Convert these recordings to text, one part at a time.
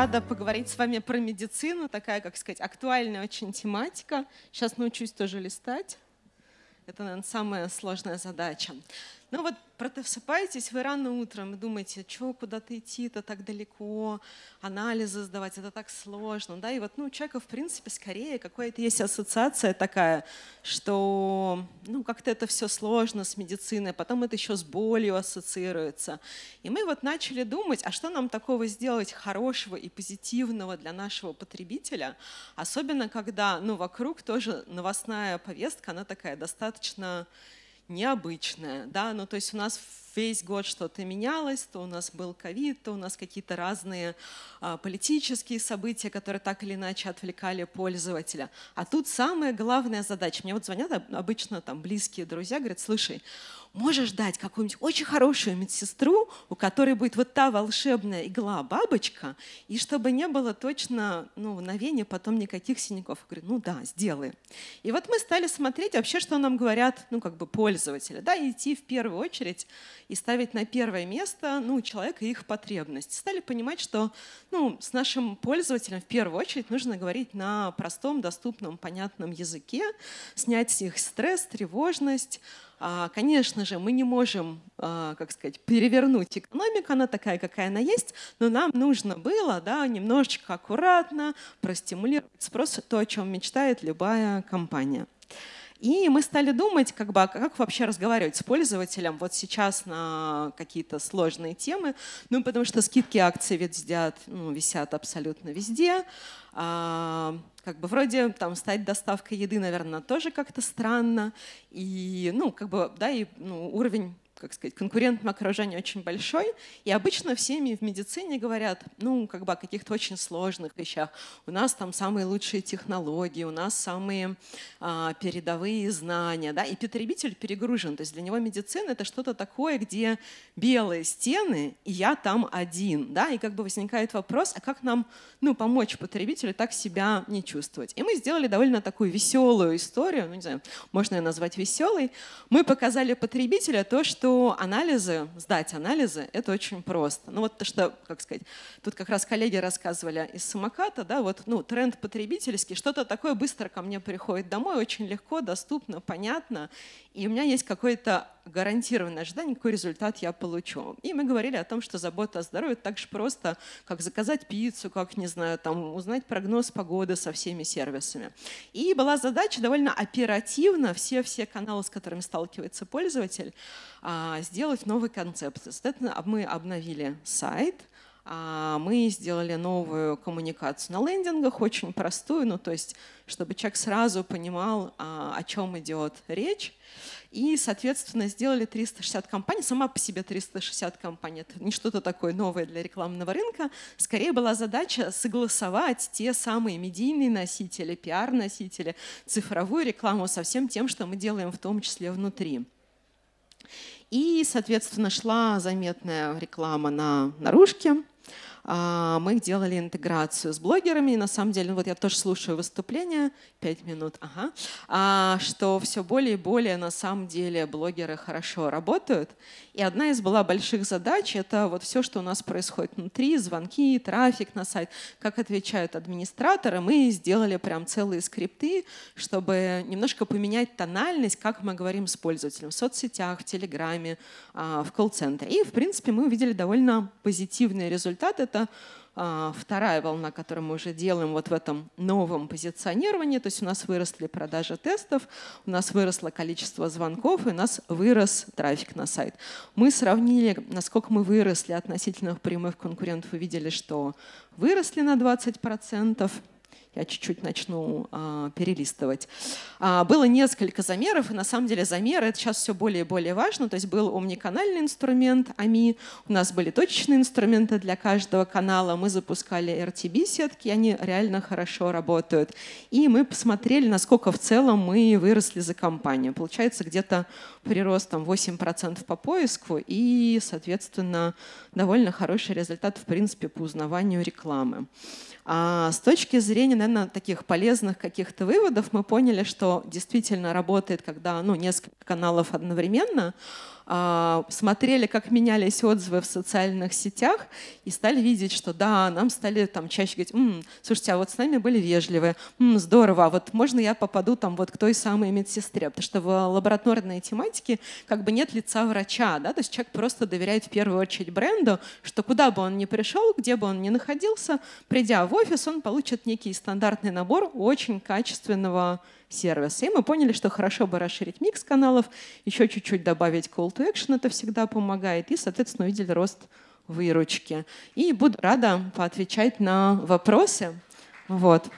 рада поговорить с вами про медицину. Такая, как сказать, актуальная очень тематика. Сейчас научусь тоже листать. Это, наверное, самая сложная задача. Ну вот просыпаетесь вы рано утром и думаете, что куда-то идти, это так далеко, анализы сдавать, это так сложно. Да? И вот ну, у человека, в принципе, скорее какая-то есть ассоциация такая, что ну, как-то это все сложно с медициной, потом это еще с болью ассоциируется. И мы вот начали думать, а что нам такого сделать хорошего и позитивного для нашего потребителя, особенно когда ну, вокруг тоже новостная повестка, она такая достаточно необычное. Да? Ну, то есть у нас весь год что-то менялось, то у нас был ковид, то у нас какие-то разные а, политические события, которые так или иначе отвлекали пользователя. А тут самая главная задача. Мне вот звонят обычно там близкие друзья, говорят, слушай, можешь дать какую-нибудь очень хорошую медсестру, у которой будет вот та волшебная игла-бабочка, и чтобы не было точно ну, мгновения потом никаких синяков. Я говорю, ну да, сделай. И вот мы стали смотреть вообще, что нам говорят, ну как бы пользователи, да, идти в первую очередь и ставить на первое место ну, человека и их потребность. Стали понимать, что ну, с нашим пользователем в первую очередь нужно говорить на простом, доступном, понятном языке, снять с них стресс, тревожность, а, Конечно же, мы не можем, а, как сказать, перевернуть экономику, она такая, какая она есть, но нам нужно было да, немножечко аккуратно простимулировать спрос, то, о чем мечтает любая компания. И мы стали думать, как бы, а как вообще разговаривать с пользователем вот сейчас на какие-то сложные темы, ну, потому что скидки акции висят, ну, висят абсолютно везде. А, как бы вроде там стать доставкой еды, наверное, тоже как-то странно. И, ну, как бы, да, и ну, уровень как сказать, конкурентное окружение очень большой, и обычно всеми в медицине говорят, ну, как бы о каких-то очень сложных вещах. У нас там самые лучшие технологии, у нас самые а, передовые знания, да, и потребитель перегружен, то есть для него медицина — это что-то такое, где белые стены, и я там один, да, и как бы возникает вопрос, а как нам, ну, помочь потребителю так себя не чувствовать? И мы сделали довольно такую веселую историю, ну, не знаю, можно ее назвать веселой, мы показали потребителя то, что что анализы, сдать анализы, это очень просто. Ну вот то, что, как сказать, тут как раз коллеги рассказывали из самоката, да, вот, ну, тренд потребительский, что-то такое быстро ко мне приходит домой, очень легко, доступно, понятно, и у меня есть какой-то гарантированное ожидание, какой результат я получу. И мы говорили о том, что забота о здоровье так же просто, как заказать пиццу, как, не знаю, там, узнать прогноз погоды со всеми сервисами. И была задача довольно оперативно все-все каналы, с которыми сталкивается пользователь, а, сделать новый концепт. Соответственно, мы обновили сайт, а, мы сделали новую коммуникацию на лендингах, очень простую, ну то есть, чтобы человек сразу понимал, а, о чем идет речь. И, соответственно, сделали 360 компаний. Сама по себе 360 компаний. Это не что-то такое новое для рекламного рынка. Скорее была задача согласовать те самые медийные носители, пиар-носители, цифровую рекламу со всем тем, что мы делаем в том числе внутри. И, соответственно, шла заметная реклама на наружке. А, мы делали интеграцию с блогерами. И на самом деле, ну вот я тоже слушаю выступления, пять минут, ага, а, что все более и более на самом деле блогеры хорошо работают. И одна из была больших задач — это вот все, что у нас происходит внутри, звонки, трафик на сайт, как отвечают администраторы. Мы сделали прям целые скрипты, чтобы немножко поменять тональность, как мы говорим с пользователем в соцсетях, в Телеграме, а, в колл-центре. И, в принципе, мы увидели довольно позитивные результаты это а, вторая волна, которую мы уже делаем вот в этом новом позиционировании. То есть у нас выросли продажи тестов, у нас выросло количество звонков, и у нас вырос трафик на сайт. Мы сравнили, насколько мы выросли относительно прямых конкурентов, увидели, что выросли на 20%. Я чуть-чуть начну а, перелистывать. А, было несколько замеров, и на самом деле замеры это сейчас все более и более важно. То есть был умниканальный инструмент АМИ, у нас были точечные инструменты для каждого канала, мы запускали RTB-сетки, они реально хорошо работают. И мы посмотрели, насколько в целом мы выросли за компанию. Получается где-то прирост там 8% по поиску и, соответственно, довольно хороший результат в принципе по узнаванию рекламы. А с точки зрения наверное, таких полезных каких-то выводов мы поняли, что действительно работает, когда ну, несколько каналов одновременно, а, смотрели, как менялись отзывы в социальных сетях и стали видеть, что да, нам стали там чаще говорить, М, слушайте, а вот с нами были вежливые, М, здорово, а вот можно я попаду там вот к той самой медсестре, потому что в лабораторной тематике как бы нет лица врача, да, то есть человек просто доверяет в первую очередь бренду, что куда бы он ни пришел, где бы он ни находился, придя в офис, он получит некий стандартный набор очень качественного Сервисы. И мы поняли, что хорошо бы расширить микс каналов, еще чуть-чуть добавить call to action, это всегда помогает, и, соответственно, увидели рост выручки. И буду рада поотвечать на вопросы. Вот.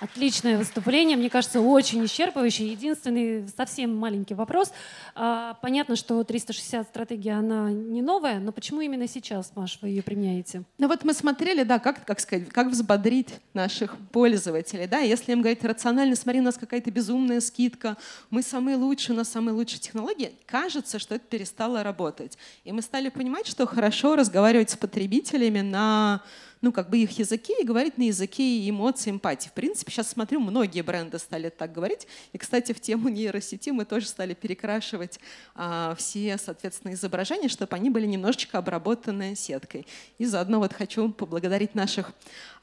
Отличное выступление, мне кажется, очень исчерпывающее. Единственный совсем маленький вопрос. А, понятно, что 360 стратегия, она не новая, но почему именно сейчас, Маш, вы ее применяете? Ну вот мы смотрели, да, как, как сказать, как взбодрить наших пользователей, да, если им говорить рационально, смотри, у нас какая-то безумная скидка, мы самые лучшие, у нас самые лучшие технологии, кажется, что это перестало работать. И мы стали понимать, что хорошо разговаривать с потребителями на ну, как бы их языке и говорить на языке эмоций, эмпатии. В принципе, сейчас смотрю, многие бренды стали так говорить. И, кстати, в тему нейросети мы тоже стали перекрашивать а, все, соответственно, изображения, чтобы они были немножечко обработаны сеткой. И заодно вот хочу поблагодарить наших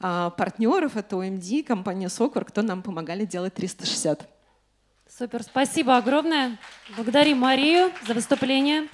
а, партнеров, это OMD, компания Сокур, кто нам помогали делать 360. Супер, спасибо огромное. Благодарим Марию за выступление.